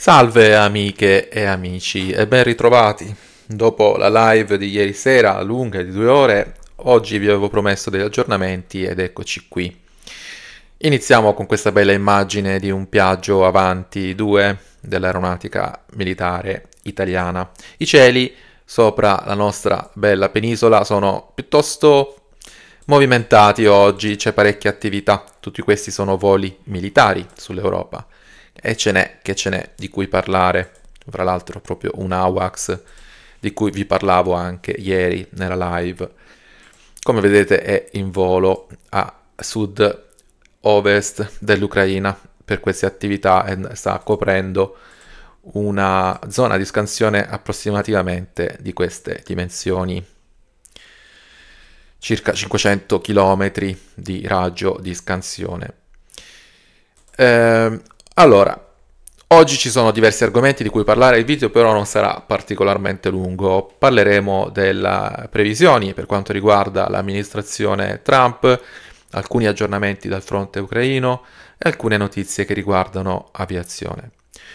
Salve amiche e amici e ben ritrovati. Dopo la live di ieri sera, lunga di due ore, oggi vi avevo promesso degli aggiornamenti ed eccoci qui. Iniziamo con questa bella immagine di un Piaggio Avanti 2 dell'aeronautica militare italiana. I cieli sopra la nostra bella penisola sono piuttosto movimentati oggi, c'è parecchia attività. Tutti questi sono voli militari sull'Europa e ce n'è che ce n'è di cui parlare, fra l'altro proprio un AWAX di cui vi parlavo anche ieri nella live. Come vedete è in volo a sud-ovest dell'Ucraina per queste attività e sta coprendo una zona di scansione approssimativamente di queste dimensioni, circa 500 km di raggio di scansione. Eh, allora, oggi ci sono diversi argomenti di cui parlare, il video però non sarà particolarmente lungo. Parleremo delle previsioni per quanto riguarda l'amministrazione Trump, alcuni aggiornamenti dal fronte ucraino e alcune notizie che riguardano aviazione.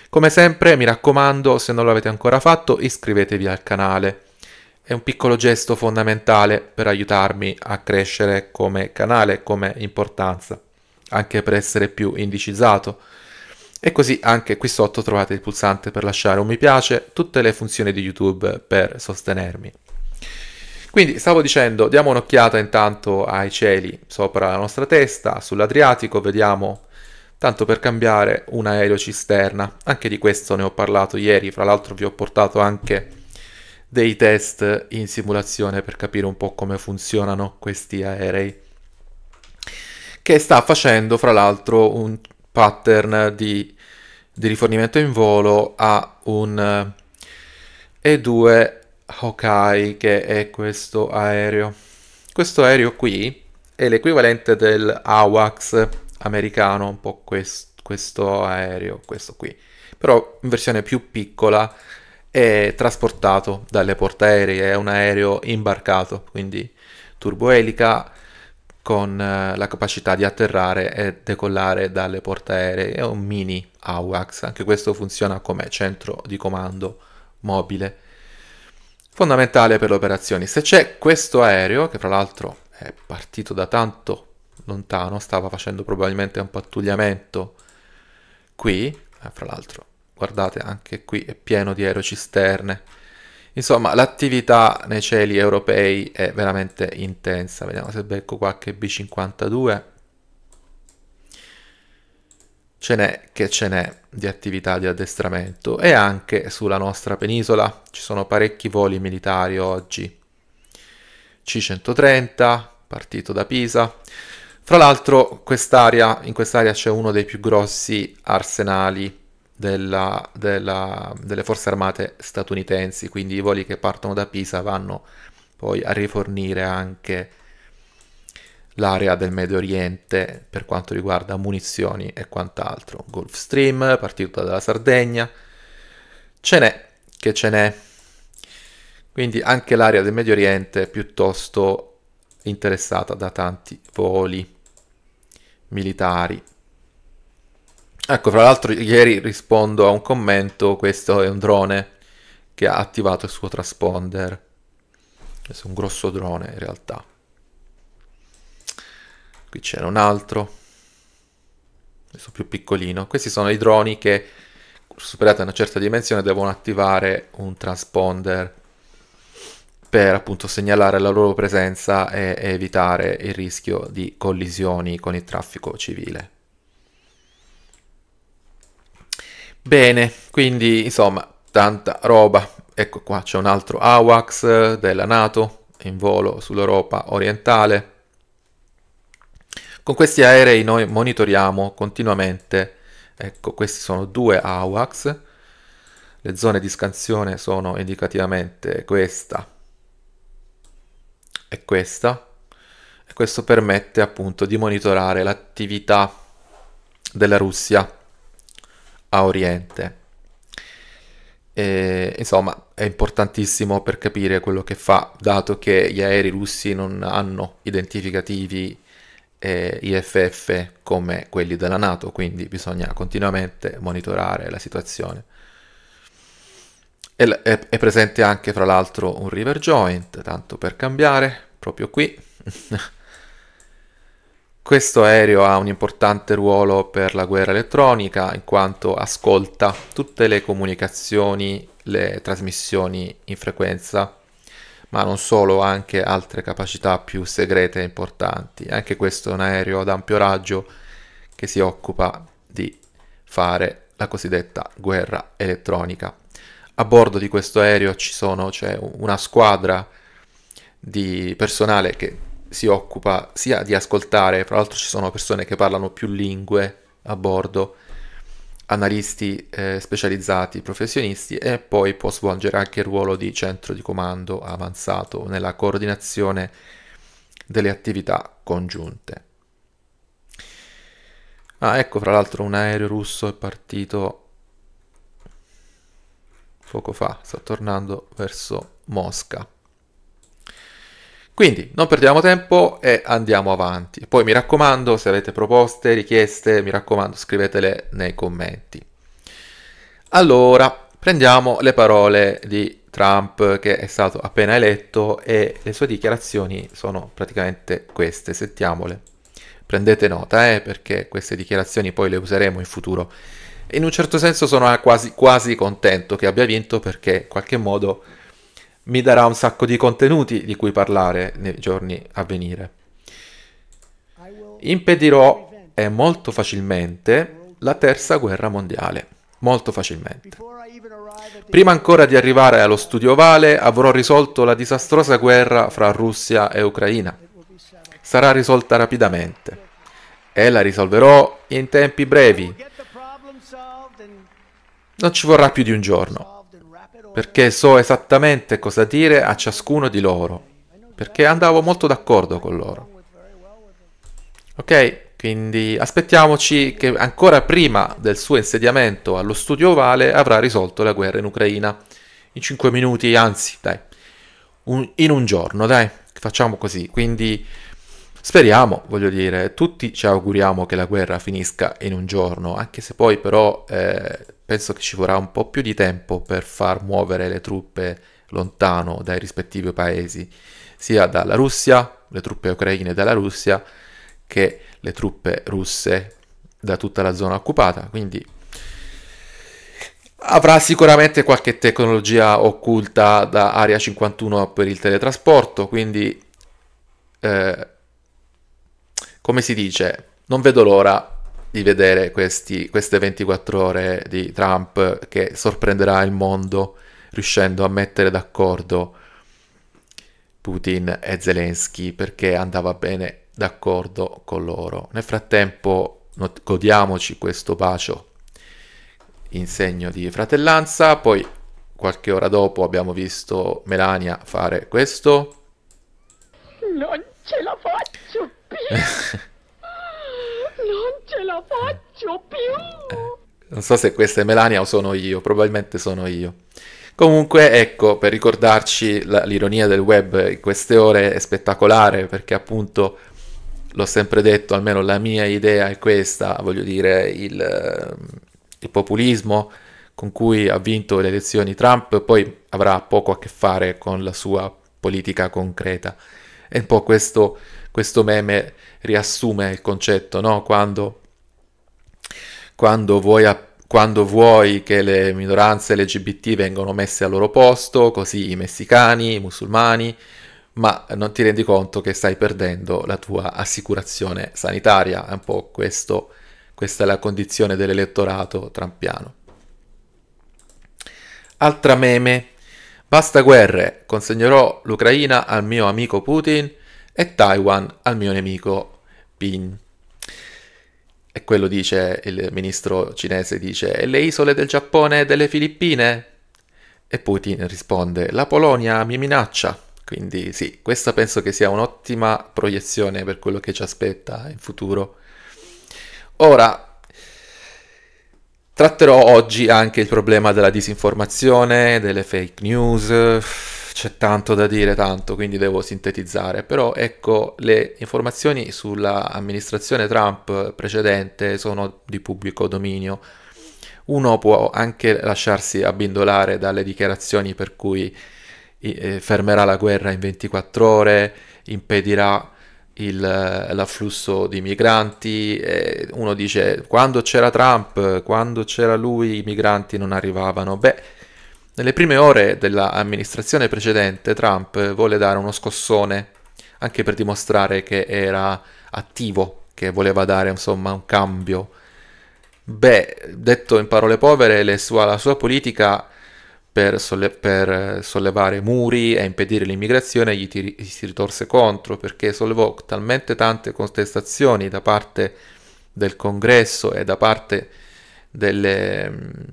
Come sempre mi raccomando, se non l'avete ancora fatto, iscrivetevi al canale. È un piccolo gesto fondamentale per aiutarmi a crescere come canale, come importanza, anche per essere più indicizzato e così anche qui sotto trovate il pulsante per lasciare un mi piace, tutte le funzioni di YouTube per sostenermi. Quindi stavo dicendo, diamo un'occhiata intanto ai cieli sopra la nostra testa, sull'Adriatico, vediamo tanto per cambiare un aereo cisterna. Anche di questo ne ho parlato ieri, fra l'altro vi ho portato anche dei test in simulazione per capire un po' come funzionano questi aerei che sta facendo fra l'altro un pattern di, di rifornimento in volo a un E2 eh, Hokai che è questo aereo. Questo aereo qui è l'equivalente del AWACS americano, un po' quest questo aereo, questo qui, però in versione più piccola è trasportato dalle portaerei, è un aereo imbarcato, quindi turboelica, con eh, la capacità di atterrare e decollare dalle portaeree. e un mini AWACS, anche questo funziona come centro di comando mobile. Fondamentale per le operazioni. Se c'è questo aereo, che fra l'altro è partito da tanto lontano, stava facendo probabilmente un pattugliamento qui, eh, fra l'altro guardate anche qui è pieno di aerocisterne, Insomma, l'attività nei cieli europei è veramente intensa. Vediamo se becco qualche B52. Ce n'è che ce n'è di attività di addestramento e anche sulla nostra penisola ci sono parecchi voli militari oggi. C130, partito da Pisa. Fra l'altro, quest'area, in quest'area c'è uno dei più grossi arsenali militari della, della, delle forze armate statunitensi, quindi i voli che partono da Pisa vanno poi a rifornire anche l'area del Medio Oriente per quanto riguarda munizioni e quant'altro. Gulfstream, Stream, partito dalla Sardegna, ce n'è che ce n'è. Quindi anche l'area del Medio Oriente è piuttosto interessata da tanti voli militari. Ecco, fra l'altro ieri rispondo a un commento, questo è un drone che ha attivato il suo trasponder. Questo è un grosso drone in realtà. Qui c'era un altro, questo più piccolino. Questi sono i droni che superate una certa dimensione devono attivare un transponder per appunto segnalare la loro presenza e evitare il rischio di collisioni con il traffico civile. Bene, quindi insomma, tanta roba. Ecco qua c'è un altro AWACS eh, della Nato in volo sull'Europa orientale. Con questi aerei noi monitoriamo continuamente, ecco questi sono due AWACS, le zone di scansione sono indicativamente questa e questa, e questo permette appunto di monitorare l'attività della Russia a Oriente. E, insomma, è importantissimo per capire quello che fa, dato che gli aerei russi non hanno identificativi eh, IFF come quelli della Nato, quindi bisogna continuamente monitorare la situazione. È, è, è presente anche, fra l'altro, un river joint, tanto per cambiare, proprio qui. Questo aereo ha un importante ruolo per la guerra elettronica in quanto ascolta tutte le comunicazioni, le trasmissioni in frequenza, ma non solo, anche altre capacità più segrete e importanti. Anche questo è un aereo ad ampio raggio che si occupa di fare la cosiddetta guerra elettronica. A bordo di questo aereo ci sono, c'è una squadra di personale che si occupa sia di ascoltare, fra l'altro ci sono persone che parlano più lingue a bordo, analisti eh, specializzati, professionisti e poi può svolgere anche il ruolo di centro di comando avanzato nella coordinazione delle attività congiunte. Ah, ecco, fra l'altro un aereo russo è partito poco fa, sta tornando verso Mosca. Quindi non perdiamo tempo e andiamo avanti. Poi mi raccomando, se avete proposte, richieste, mi raccomando, scrivetele nei commenti. Allora, prendiamo le parole di Trump che è stato appena eletto e le sue dichiarazioni sono praticamente queste, sentiamole. Prendete nota, eh, perché queste dichiarazioni poi le useremo in futuro. In un certo senso sono quasi, quasi contento che abbia vinto perché in qualche modo mi darà un sacco di contenuti di cui parlare nei giorni a venire. Impedirò e eh, molto facilmente la terza guerra mondiale, molto facilmente. Prima ancora di arrivare allo studio ovale avrò risolto la disastrosa guerra fra Russia e Ucraina. Sarà risolta rapidamente e la risolverò in tempi brevi. Non ci vorrà più di un giorno perché so esattamente cosa dire a ciascuno di loro, perché andavo molto d'accordo con loro. Ok, quindi aspettiamoci che ancora prima del suo insediamento allo studio ovale avrà risolto la guerra in Ucraina. In 5 minuti, anzi, dai, un, in un giorno, dai, facciamo così. Quindi speriamo, voglio dire, tutti ci auguriamo che la guerra finisca in un giorno, anche se poi però... Eh, penso che ci vorrà un po' più di tempo per far muovere le truppe lontano dai rispettivi paesi, sia dalla Russia, le truppe ucraine dalla Russia, che le truppe russe da tutta la zona occupata. Quindi avrà sicuramente qualche tecnologia occulta da Area 51 per il teletrasporto, quindi eh, come si dice, non vedo l'ora di vedere questi, queste 24 ore di Trump che sorprenderà il mondo riuscendo a mettere d'accordo Putin e Zelensky perché andava bene d'accordo con loro. Nel frattempo not- godiamoci questo bacio in segno di fratellanza, poi qualche ora dopo abbiamo visto Melania fare questo. Non ce la faccio più! Non ce la faccio più! Eh, non so se questa è Melania o sono io, probabilmente sono io. Comunque, ecco, per ricordarci l'ironia del web in queste ore è spettacolare perché appunto l'ho sempre detto, almeno la mia idea è questa, voglio dire, il, il populismo con cui ha vinto le elezioni Trump poi avrà poco a che fare con la sua politica concreta. È un po' questo questo meme riassume il concetto, no? Quando, quando vuoi app- quando vuoi che le minoranze LGBT vengano messe al loro posto, così i messicani, i musulmani, ma non ti rendi conto che stai perdendo la tua assicurazione sanitaria. È un po' questo, questa è la condizione dell'elettorato trampiano. Altra meme. Basta guerre, consegnerò l'Ucraina al mio amico Putin e Taiwan al mio nemico Pin. E quello dice, il ministro cinese dice, e le isole del Giappone e delle Filippine? E Putin risponde, la Polonia mi minaccia. Quindi sì, questa penso che sia un'ottima proiezione per quello che ci aspetta in futuro. Ora, tratterò oggi anche il problema della disinformazione, delle fake news, c'è tanto da dire, tanto, quindi devo sintetizzare. Però ecco, le informazioni sull'amministrazione Trump precedente sono di pubblico dominio. Uno può anche lasciarsi abbindolare dalle dichiarazioni per cui eh, fermerà la guerra in 24 ore, impedirà il, l'afflusso di migranti. Eh, uno dice quando c'era Trump, quando c'era lui i migranti non arrivavano. Beh, nelle prime ore dell'amministrazione precedente Trump volle dare uno scossone anche per dimostrare che era attivo, che voleva dare insomma un cambio. Beh, detto in parole povere, sua, la sua politica per, solle, per, sollevare muri e impedire l'immigrazione gli, tiri, gli si ritorse contro perché sollevò talmente tante contestazioni da parte del congresso e da parte delle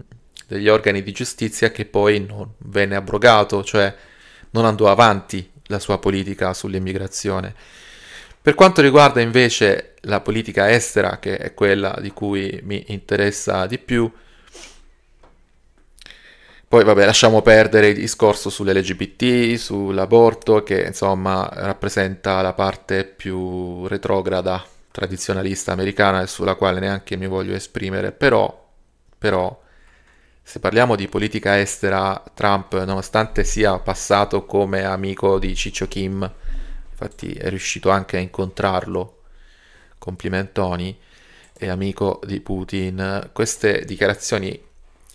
degli organi di giustizia che poi non venne abrogato, cioè non andò avanti la sua politica sull'immigrazione. Per quanto riguarda invece la politica estera, che è quella di cui mi interessa di più, poi vabbè lasciamo perdere il discorso sull'LGBT, sull'aborto, che insomma rappresenta la parte più retrograda, tradizionalista americana e sulla quale neanche mi voglio esprimere, però, però se parliamo di politica estera, Trump, nonostante sia passato come amico di Ciccio Kim, infatti è riuscito anche a incontrarlo, complimentoni, e amico di Putin, queste dichiarazioni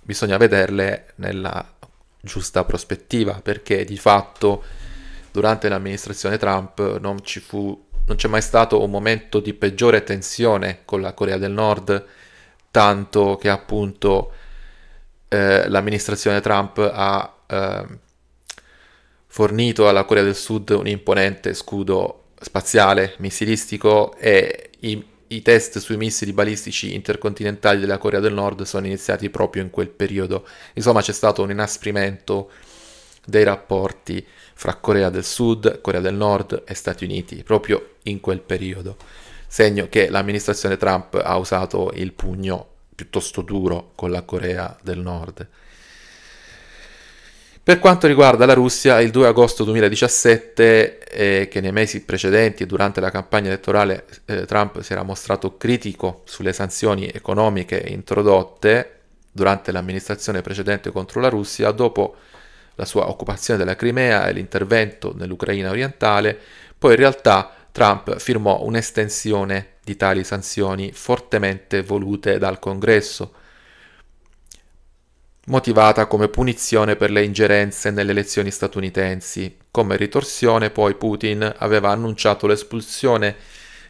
bisogna vederle nella giusta prospettiva, perché di fatto durante l'amministrazione Trump non, fu, non c'è mai stato un momento di peggiore tensione con la Corea del Nord, tanto che appunto eh, l'amministrazione Trump ha eh, fornito alla Corea del Sud un imponente scudo spaziale missilistico e i, i test sui missili balistici intercontinentali della Corea del Nord sono iniziati proprio in quel periodo. Insomma c'è stato un inasprimento dei rapporti fra Corea del Sud, Corea del Nord e Stati Uniti, proprio in quel periodo. Segno che l'amministrazione Trump ha usato il pugno piuttosto duro con la Corea del Nord. Per quanto riguarda la Russia, il 2 agosto 2017, eh, che nei mesi precedenti e durante la campagna elettorale eh, Trump si era mostrato critico sulle sanzioni economiche introdotte durante l'amministrazione precedente contro la Russia, dopo la sua occupazione della Crimea e l'intervento nell'Ucraina orientale, poi in realtà Trump firmò un'estensione di tali sanzioni fortemente volute dal Congresso, motivata come punizione per le ingerenze nelle elezioni statunitensi. Come ritorsione poi Putin aveva annunciato l'espulsione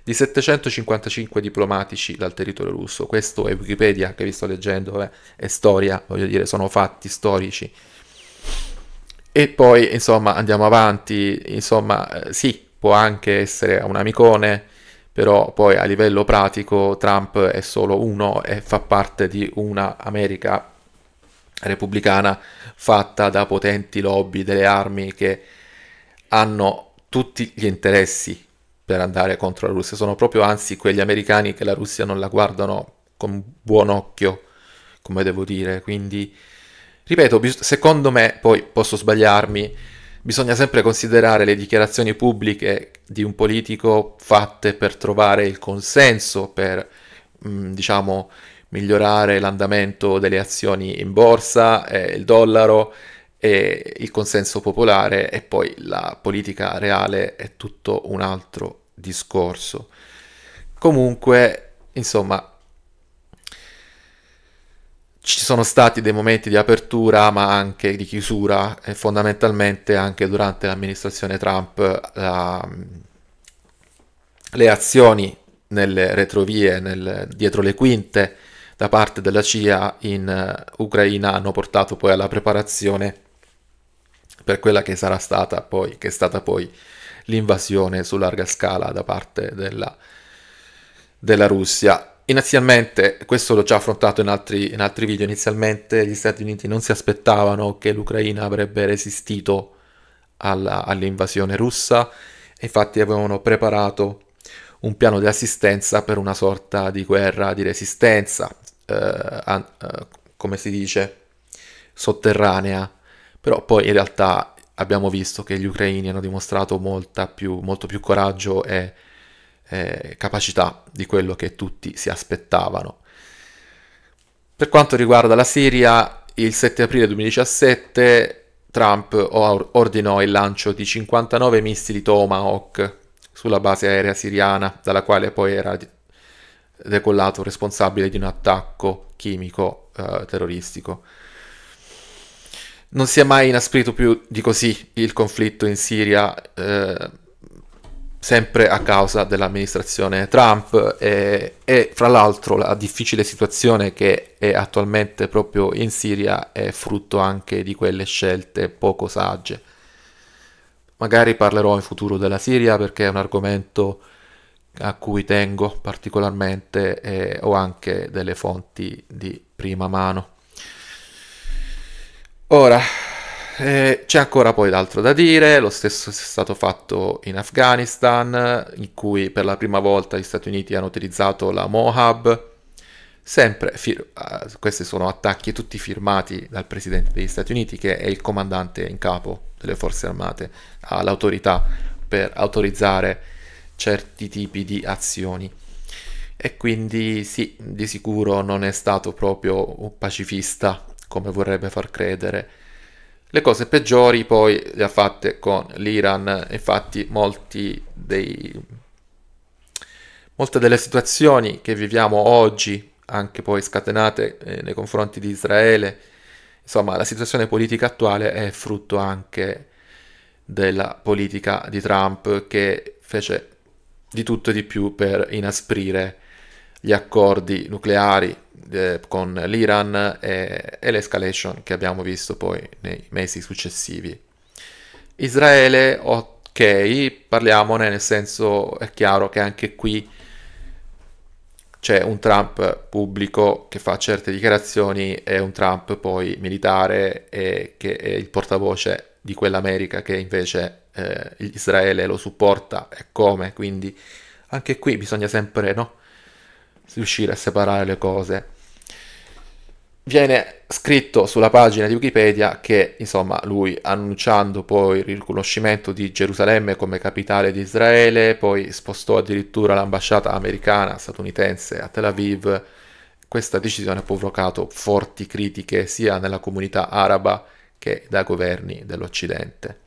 di 755 diplomatici dal territorio russo. Questo è Wikipedia che vi sto leggendo, vabbè, eh, è storia, voglio dire, sono fatti storici. E poi, insomma, andiamo avanti, insomma, eh, sì, può anche essere un amicone, però poi a livello pratico Trump è solo uno e fa parte di una America repubblicana fatta da potenti lobby delle armi che hanno tutti gli interessi per andare contro la Russia, sono proprio anzi quegli americani che la Russia non la guardano con buon occhio, come devo dire, quindi ripeto, secondo me, poi posso sbagliarmi, bisogna sempre considerare le dichiarazioni pubbliche di un politico fatte per trovare il consenso, per mh, mm, diciamo migliorare l'andamento delle azioni in borsa, eh, il dollaro e il consenso popolare e poi la politica reale è tutto un altro discorso. Comunque, insomma, ci sono stati dei momenti di apertura ma anche di chiusura e fondamentalmente anche durante l'amministrazione Trump la, le azioni nelle retrovie, nel, dietro le quinte da parte della CIA in eh, Ucraina hanno portato poi alla preparazione per quella che sarà stata poi, che è stata poi l'invasione su larga scala da parte della, della Russia Inizialmente, questo l'ho già affrontato in altri, in altri, video, inizialmente gli Stati Uniti non si aspettavano che l'Ucraina avrebbe resistito alla, all'invasione russa infatti avevano preparato un piano di assistenza per una sorta di guerra di resistenza, eh, a, eh, come si dice, sotterranea, però poi in realtà abbiamo visto che gli ucraini hanno dimostrato più, molto più coraggio e eh, capacità di quello che tutti si aspettavano. Per quanto riguarda la Siria, il 7 aprile 2017 Trump or- ordinò il lancio di 59 missili Tomahawk sulla base aerea siriana, dalla quale poi era decollato responsabile di un attacco chimico eh, terroristico. Non si è mai inasprito più di così il conflitto in Siria. Eh, sempre a causa dell'amministrazione Trump e, e, fra l'altro la difficile situazione che è attualmente proprio in Siria è frutto anche di quelle scelte poco sagge. Magari parlerò in futuro della Siria perché è un argomento a cui tengo particolarmente e ho anche delle fonti di prima mano. Ora, eh, c'è ancora poi d'altro da dire, lo stesso è stato fatto in Afghanistan, in cui per la prima volta gli Stati Uniti hanno utilizzato la Mohab. Sempre, fir- uh, questi sono attacchi tutti firmati dal Presidente degli Stati Uniti, che è il comandante in capo delle forze armate, ha l'autorità per autorizzare certi tipi di azioni. E quindi sì, di sicuro non è stato proprio un pacifista come vorrebbe far credere le cose peggiori poi le ha fatte con l'Iran, infatti dei, molte delle situazioni che viviamo oggi, anche poi scatenate eh, nei confronti di Israele, insomma la situazione politica attuale è frutto anche della politica di Trump che fece di tutto e di più per inasprire gli accordi nucleari eh, con l'Iran e, e l'escalation che abbiamo visto poi nei mesi successivi. Israele, ok, parliamone nel senso è chiaro che anche qui c'è un Trump pubblico che fa certe dichiarazioni e un Trump poi militare e che è il portavoce di quell'America che invece eh, Israele lo supporta e come, quindi anche qui bisogna sempre no, riuscire a separare le cose. Viene scritto sulla pagina di Wikipedia che, insomma, lui annunciando poi il riconoscimento di Gerusalemme come capitale di Israele, poi spostò addirittura l'ambasciata americana statunitense a Tel Aviv. Questa decisione ha provocato forti critiche sia nella comunità araba che dai governi dell'Occidente.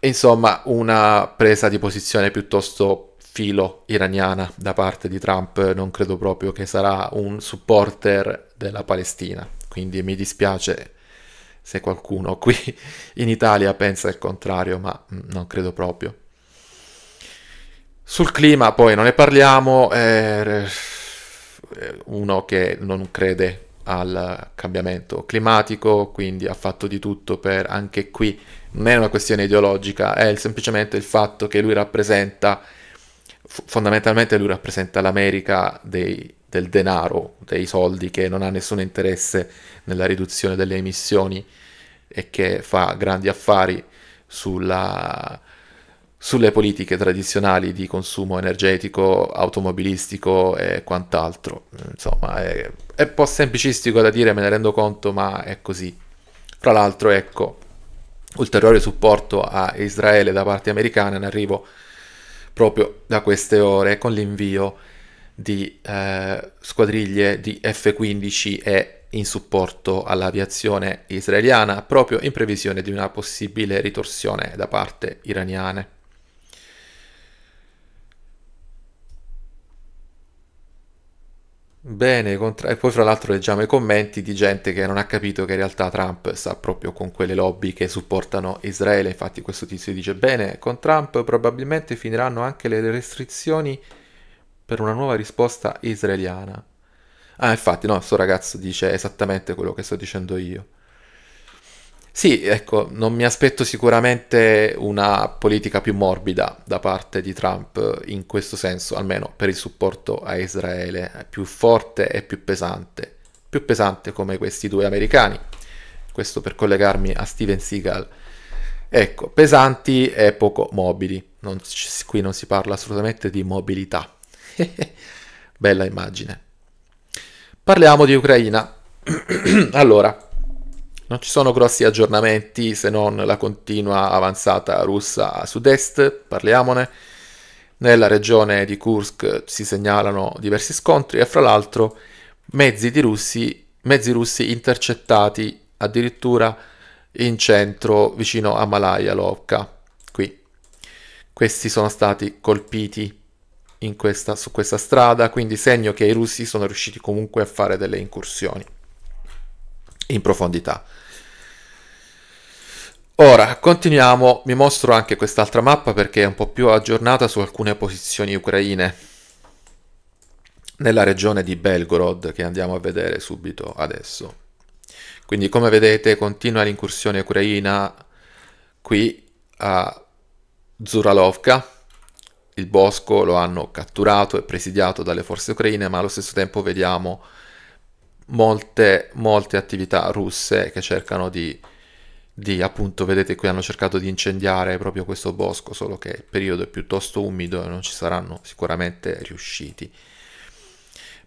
Insomma, una presa di posizione piuttosto filo iraniana da parte di Trump, non credo proprio che sarà un supporter della Palestina, quindi mi dispiace se qualcuno qui in Italia pensa il contrario, ma mm, non credo proprio. Sul clima poi non ne parliamo, eh, uno che non crede al cambiamento climatico, quindi ha fatto di tutto per anche qui, non è una questione ideologica, è semplicemente il fatto che lui rappresenta fondamentalmente lui rappresenta l'America dei, del denaro, dei soldi, che non ha nessun interesse nella riduzione delle emissioni e che fa grandi affari sulla, sulle politiche tradizionali di consumo energetico, automobilistico e quant'altro. Insomma, è, è un po' semplicistico da dire, me ne rendo conto, ma è così. Fra l'altro, ecco, ulteriore supporto a Israele da parte americana in arrivo proprio da queste ore con l'invio di eh, squadriglie di F-15 e in supporto all'aviazione israeliana proprio in previsione di una possibile ritorsione da parte iraniana. Bene, contra- e poi fra l'altro leggiamo i commenti di gente che non ha capito che in realtà Trump sta proprio con quelle lobby che supportano Israele, infatti questo tizio dice bene, con Trump probabilmente finiranno anche le restrizioni per una nuova risposta israeliana. Ah, infatti no, questo ragazzo dice esattamente quello che sto dicendo io. Sì, ecco, non mi aspetto sicuramente una politica più morbida da parte di Trump in questo senso, almeno per il supporto a Israele, più forte e più pesante, più pesante come questi due americani. Questo per collegarmi a Steven Seagal. Ecco, pesanti e poco mobili. Non, qui non si parla assolutamente di mobilità. Bella immagine. Parliamo di Ucraina. allora, non ci sono grossi aggiornamenti se non la continua avanzata russa a sud-est, parliamone. Nella regione di Kursk si segnalano diversi scontri e fra l'altro mezzi, russi, mezzi russi intercettati addirittura in centro vicino a Malaya Lovka. Qui. Questi sono stati colpiti questa, su questa strada, quindi segno che i russi sono riusciti comunque a fare delle incursioni in profondità. Ora, continuiamo, vi mostro anche quest'altra mappa perché è un po' più aggiornata su alcune posizioni ucraine nella regione di Belgorod che andiamo a vedere subito adesso. Quindi come vedete continua l'incursione ucraina qui a Zuralovka, il bosco lo hanno catturato e presidiato dalle forze ucraine ma allo stesso tempo vediamo molte, molte attività russe che cercano di, di, appunto, vedete qui hanno cercato di incendiare proprio questo bosco, solo che il periodo è piuttosto umido e non ci saranno sicuramente riusciti.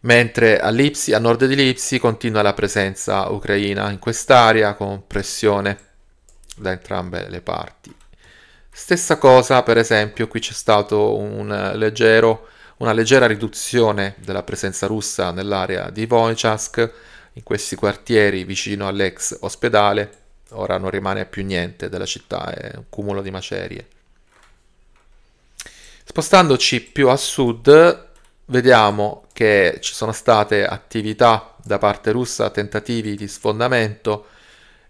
Mentre a, Lipsi, a nord di Lipsi continua la presenza ucraina in quest'area con pressione da entrambe le parti. Stessa cosa, per esempio, qui c'è stato un leggero una leggera riduzione della presenza russa nell'area di Vojchask, in questi quartieri vicino all'ex ospedale, ora non rimane più niente della città, è un cumulo di macerie. Spostandoci più a sud, vediamo che ci sono state attività da parte russa, tentativi di sfondamento,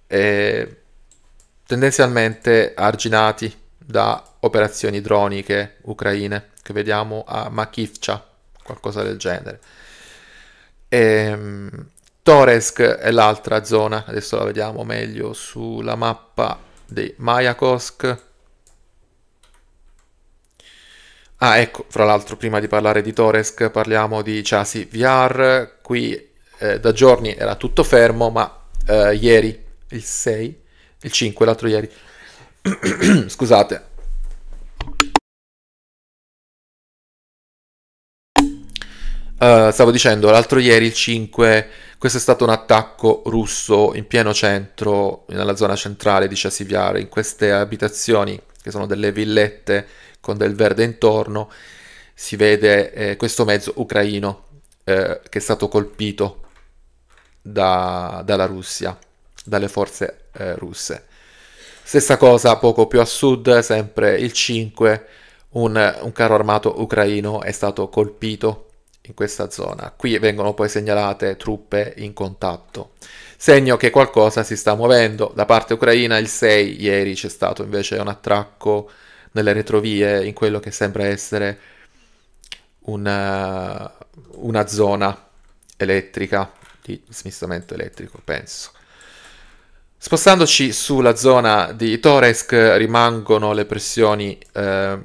eh, tendenzialmente arginati da operazioni droniche ucraine che vediamo a Makivcha, qualcosa del genere. E, ehm, Toresk è l'altra zona, adesso la vediamo meglio sulla mappa di Mayakosk. Ah, ecco, fra l'altro, prima di parlare di Toresk, parliamo di Chassis VR. Qui eh, da giorni era tutto fermo, ma eh, ieri, il 6, il 5, l'altro ieri, scusate, Eh, stavo dicendo, l'altro ieri il 5, questo è stato un attacco russo in pieno centro, nella zona centrale di Chasiviare, in queste abitazioni che sono delle villette con del verde intorno, si vede eh, questo mezzo ucraino eh, che è stato colpito da, dalla Russia, dalle forze eh, russe. Stessa cosa poco più a sud, sempre il 5, un, un carro armato ucraino è stato colpito in questa zona. Qui vengono poi segnalate truppe in contatto. Segno che qualcosa si sta muovendo. Da parte ucraina il 6 ieri c'è stato invece un attracco nelle retrovie in quello che sembra essere una, eh, una zona elettrica, di smistamento elettrico penso. Spostandoci sulla zona di Toresk rimangono le pressioni eh,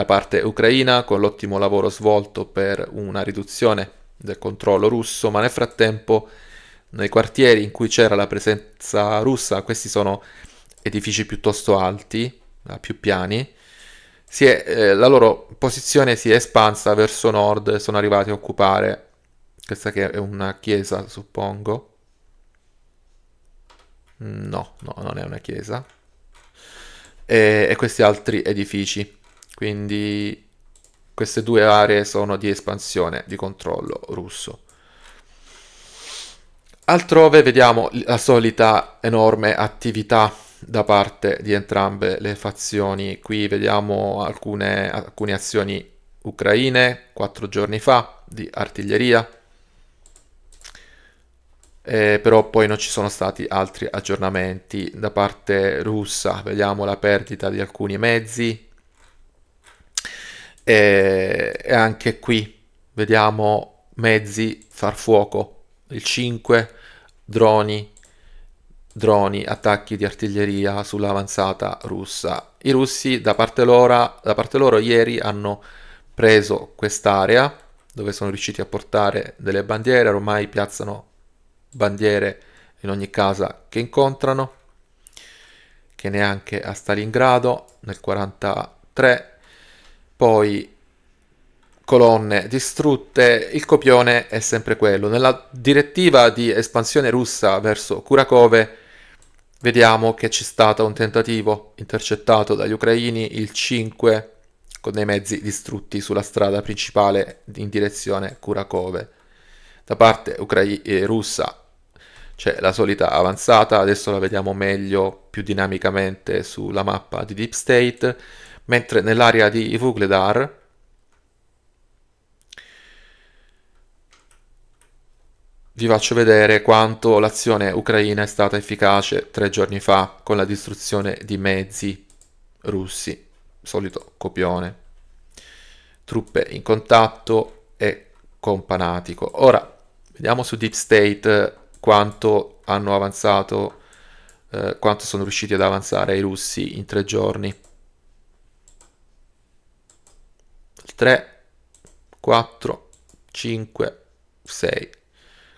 da parte ucraina con l'ottimo lavoro svolto per una riduzione del controllo russo, ma nel frattempo nei quartieri in cui c'era la presenza russa, questi sono edifici piuttosto alti, a più piani, è, eh, la loro posizione si è espansa verso nord e sono arrivati a occupare questa che è una chiesa, suppongo. Mm, no, no, non è una chiesa. E, e questi altri edifici. Quindi queste due aree sono di espansione, di controllo russo. Altrove vediamo la solita enorme attività da parte di entrambe le fazioni. Qui vediamo alcune, alcune azioni ucraine quattro giorni fa di artiglieria, eh, però poi non ci sono stati altri aggiornamenti da parte russa. Vediamo la perdita di alcuni mezzi, e, e anche qui vediamo mezzi far fuoco, il 5, droni, droni, attacchi di artiglieria sull'avanzata russa. I russi da parte, loro, da parte loro ieri hanno preso quest'area dove sono riusciti a portare delle bandiere, ormai piazzano bandiere in ogni casa che incontrano, che neanche a Stalingrado nel 43 poi colonne distrutte, il copione è sempre quello. Nella direttiva di espansione russa verso Kurakove vediamo che c'è stato un tentativo intercettato dagli ucraini il 5 con dei mezzi distrutti sulla strada principale in direzione Kurakove. Da parte ucrai- eh, russa c'è la solita avanzata, adesso la vediamo meglio più dinamicamente sulla mappa di Deep State mentre nell'area di Vugledar vi faccio vedere quanto l'azione ucraina è stata efficace tre giorni fa con la distruzione di mezzi russi, solito copione, truppe in contatto e companatico. Ora, vediamo su Deep State eh, quanto hanno avanzato, eh, quanto sono riusciti ad avanzare i russi in tre giorni. 3, 4, 5, 6.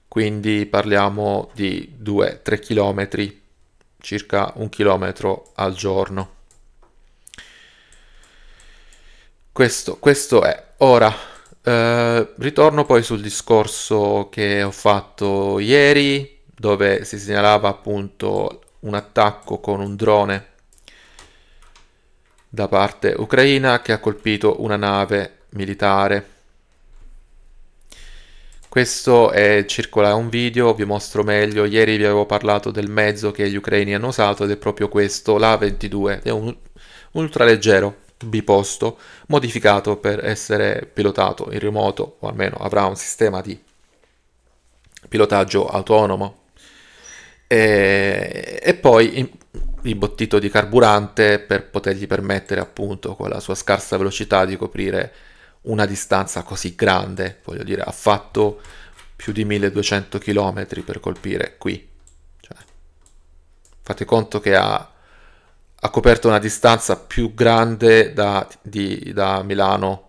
Quindi parliamo di 2-3 km, circa un chilometro al giorno. Questo, questo è. Ora, eh, ritorno poi sul discorso che ho fatto ieri, dove si segnalava appunto un attacco con un drone da parte ucraina che ha colpito una nave militare. Questo è circola un video, vi mostro meglio, ieri vi avevo parlato del mezzo che gli ucraini hanno usato ed è proprio questo, l'A-22, è un, un ultraleggero biposto modificato per essere pilotato in remoto o almeno avrà un sistema di pilotaggio autonomo e, e poi imbottito di carburante per potergli permettere appunto con la sua scarsa velocità di coprire una distanza così grande, voglio dire, ha fatto più di 1200 km per colpire qui. Cioè, fate conto che ha, ha, coperto una distanza più grande da, di, da Milano,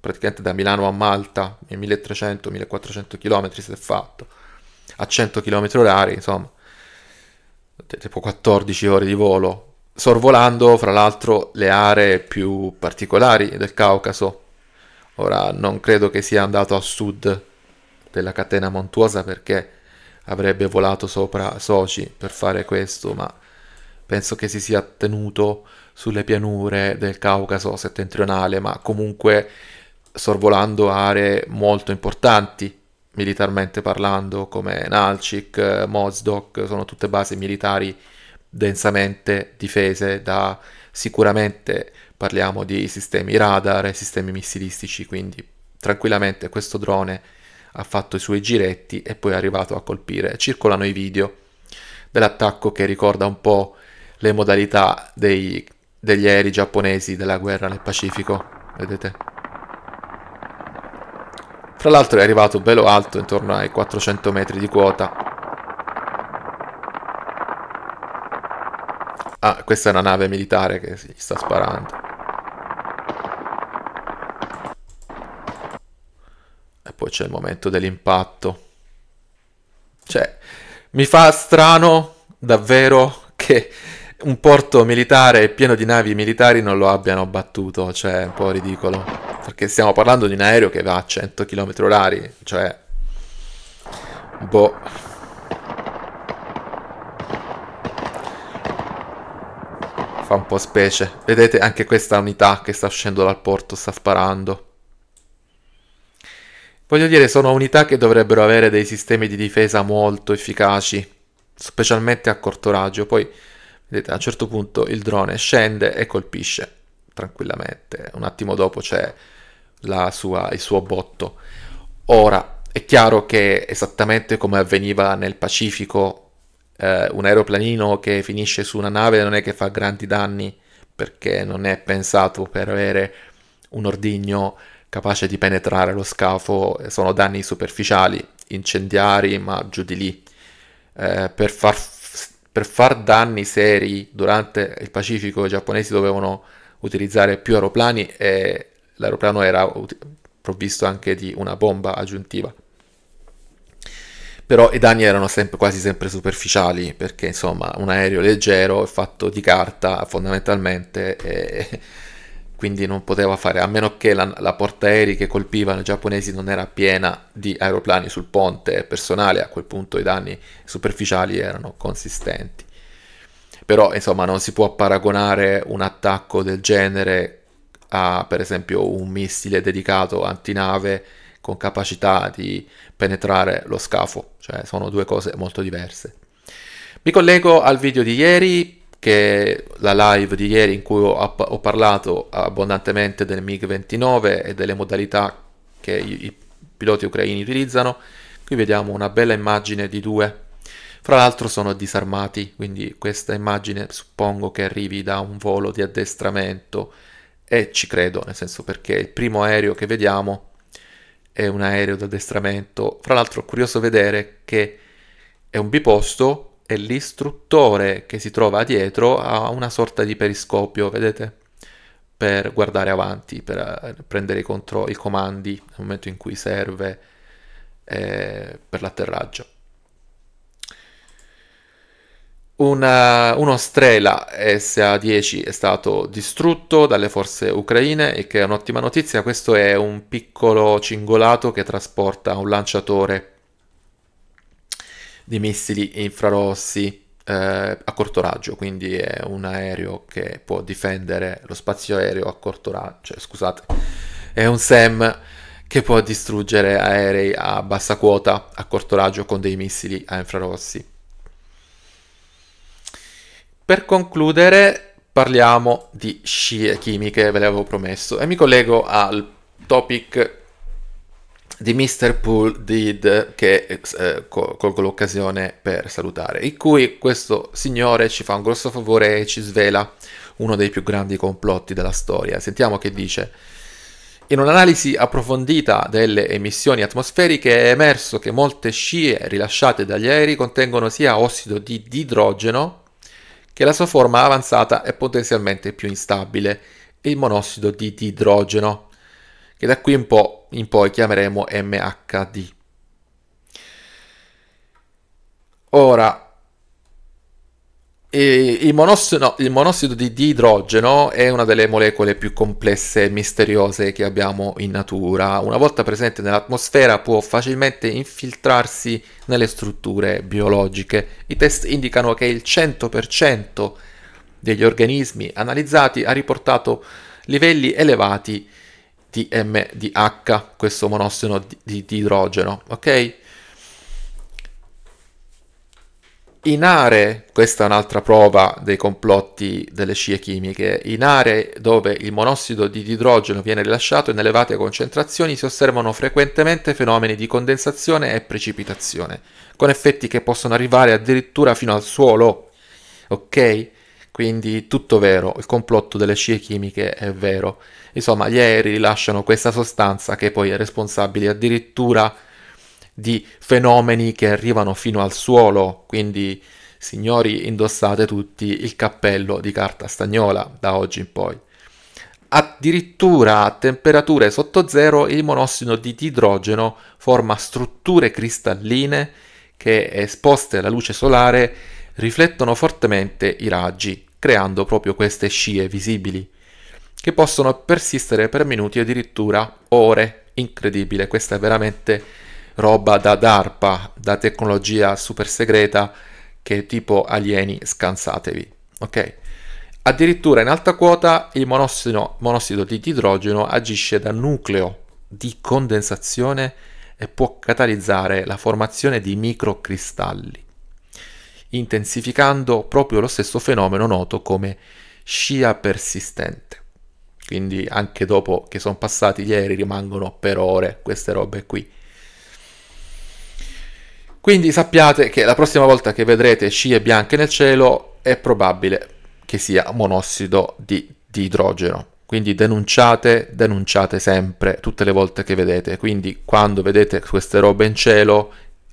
praticamente da Milano a Malta, 1300-1400 km si è fatto, a 100 km orari, insomma tipo 14 ore di volo, sorvolando fra l'altro le aree più particolari del Caucaso. Ora non credo che sia andato a sud della catena montuosa perché avrebbe volato sopra Sochi per fare questo, ma penso che si sia tenuto sulle pianure del Caucaso settentrionale, ma comunque sorvolando aree molto importanti militarmente parlando, come Nalchik, Mozdok, sono tutte basi militari densamente difese da sicuramente parliamo di sistemi radar e sistemi missilistici, quindi tranquillamente questo drone ha fatto i suoi giretti e poi è arrivato a colpire. Circolano i video dell'attacco che ricorda un po' le modalità dei, degli aerei giapponesi della guerra nel Pacifico, vedete? Fra l'altro è arrivato bello alto, intorno ai 400 metri di quota. Ah, questa è una nave militare che si sta sparando. E poi c'è il momento dell'impatto. Cioè, mi fa strano davvero che un porto militare pieno di navi militari non lo abbiano battuto, cioè è un po' ridicolo perché stiamo parlando di un aereo che va a 100 km orari, cioè... Boh. Fa un po' specie. Vedete anche questa unità che sta uscendo dal porto, sta sparando. Voglio dire, sono unità che dovrebbero avere dei sistemi di difesa molto efficaci, specialmente a corto raggio. Poi, vedete, a un certo punto il drone scende e colpisce tranquillamente. Un attimo dopo c'è sua, il suo botto. Ora, è chiaro che esattamente come avveniva nel Pacifico, eh, un aeroplanino che finisce su una nave non è che fa grandi danni perché non è pensato per avere un ordigno capace di penetrare lo scafo, sono danni superficiali, incendiari, ma giù di lì. Eh, per, far, per far danni seri durante il Pacifico i giapponesi dovevano utilizzare più aeroplani e l'aeroplano era provvisto anche di una bomba aggiuntiva. Però i danni erano sempre, quasi sempre superficiali, perché insomma un aereo leggero è fatto di carta fondamentalmente, e quindi non poteva fare, a meno che la, la portaerei che colpivano i giapponesi non era piena di aeroplani sul ponte personale, a quel punto i danni superficiali erano consistenti però insomma non si può paragonare un attacco del genere a per esempio un missile dedicato antinave con capacità di penetrare lo scafo, cioè sono due cose molto diverse. Mi collego al video di ieri, che la live di ieri in cui ho, ho parlato abbondantemente del MiG-29 e delle modalità che i, i piloti ucraini utilizzano. Qui vediamo una bella immagine di due fra l'altro sono disarmati, quindi questa immagine suppongo che arrivi da un volo di addestramento e ci credo, nel senso perché il primo aereo che vediamo è un aereo di addestramento. Fra l'altro è curioso vedere che è un biposto e l'istruttore che si trova dietro ha una sorta di periscopio, vedete? Per guardare avanti, per eh, prendere i, contro- i comandi nel momento in cui serve eh, per l'atterraggio. Una, uno Strela SA-10 è stato distrutto dalle forze ucraine e che è un'ottima notizia, questo è un piccolo cingolato che trasporta un lanciatore di missili infrarossi eh, a corto raggio, quindi è un aereo che può difendere lo spazio aereo a corto raggio, cioè, scusate, è un SEM che può distruggere aerei a bassa quota a corto raggio con dei missili a infrarossi. Per concludere parliamo di scie chimiche, ve l'avevo promesso, e mi collego al topic di Mr. Pool Did che eh, colgo l'occasione per salutare, in cui questo signore ci fa un grosso favore e ci svela uno dei più grandi complotti della storia. Sentiamo che dice. In un'analisi approfondita delle emissioni atmosferiche è emerso che molte scie rilasciate dagli aerei contengono sia ossido di idrogeno che la sua forma avanzata è potenzialmente più instabile, il monossido di idrogeno, che da qui in, po in poi chiameremo MHD. Ora, e il, monossido, no, il monossido di, di, idrogeno è una delle molecole più complesse e misteriose che abbiamo in natura. Una volta presente nell'atmosfera può facilmente infiltrarsi nelle strutture biologiche. I test indicano che il 100% degli organismi analizzati ha riportato livelli elevati di MDH, questo monossido di, di, di idrogeno, ok? In aree, questa è un'altra prova dei complotti delle scie chimiche, in aree dove il monossido di idrogeno viene rilasciato in elevate concentrazioni si osservano frequentemente fenomeni di condensazione e precipitazione, con effetti che possono arrivare addirittura fino al suolo. Ok? Quindi tutto vero, il complotto delle scie chimiche è vero. Insomma, gli aerei rilasciano questa sostanza che poi è responsabile addirittura di fenomeni che arrivano fino al suolo, quindi signori indossate tutti il cappello di carta stagnola da oggi in poi. Addirittura a temperature sotto zero il monossido di idrogeno forma strutture cristalline che esposte alla luce solare riflettono fortemente i raggi, creando proprio queste scie visibili, che possono persistere per minuti addirittura ore. Incredibile, questa è veramente roba da DARPA, da tecnologia super segreta, che tipo alieni scansatevi, ok? Addirittura in alta quota il monossido, monossido di idrogeno agisce da nucleo di condensazione e può catalizzare la formazione di microcristalli, intensificando proprio lo stesso fenomeno noto come scia persistente. Quindi anche dopo che sono passati gli aerei rimangono per ore queste robe qui. Quindi sappiate che la prossima volta che vedrete scie bianche nel cielo è probabile che sia monossido di, di idrogeno. Quindi denunciate, denunciate sempre, tutte le volte che vedete. Quindi quando vedete queste robe in cielo,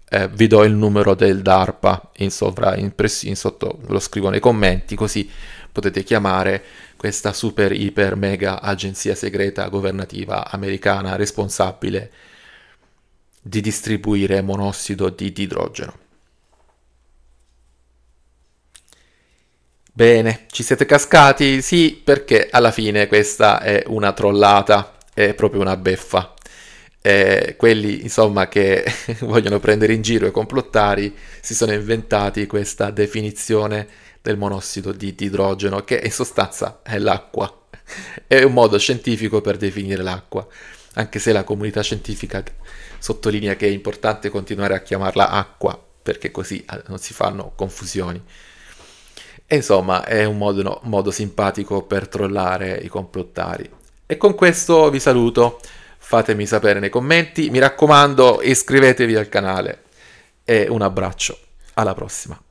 eh, vi do il numero del DARPA in sovra, in, pres- in sotto, lo scrivo nei commenti, così potete chiamare questa super, iper, mega agenzia segreta governativa americana responsabile di distribuire monossido di idrogeno. Bene, ci siete cascati? Sì, perché alla fine questa è una trollata, è proprio una beffa. Eh, quelli, insomma, che vogliono prendere in giro i complottari si sono inventati questa definizione del monossido di, di idrogeno, che in sostanza è l'acqua. È un modo scientifico per definire l'acqua anche se la comunità scientifica sottolinea che è importante continuare a chiamarla acqua, perché così eh, non si fanno confusioni. E insomma, è un modo, no, modo simpatico per trollare i complottari. E con questo vi saluto, fatemi sapere nei commenti, mi raccomando iscrivetevi al canale e un abbraccio, alla prossima.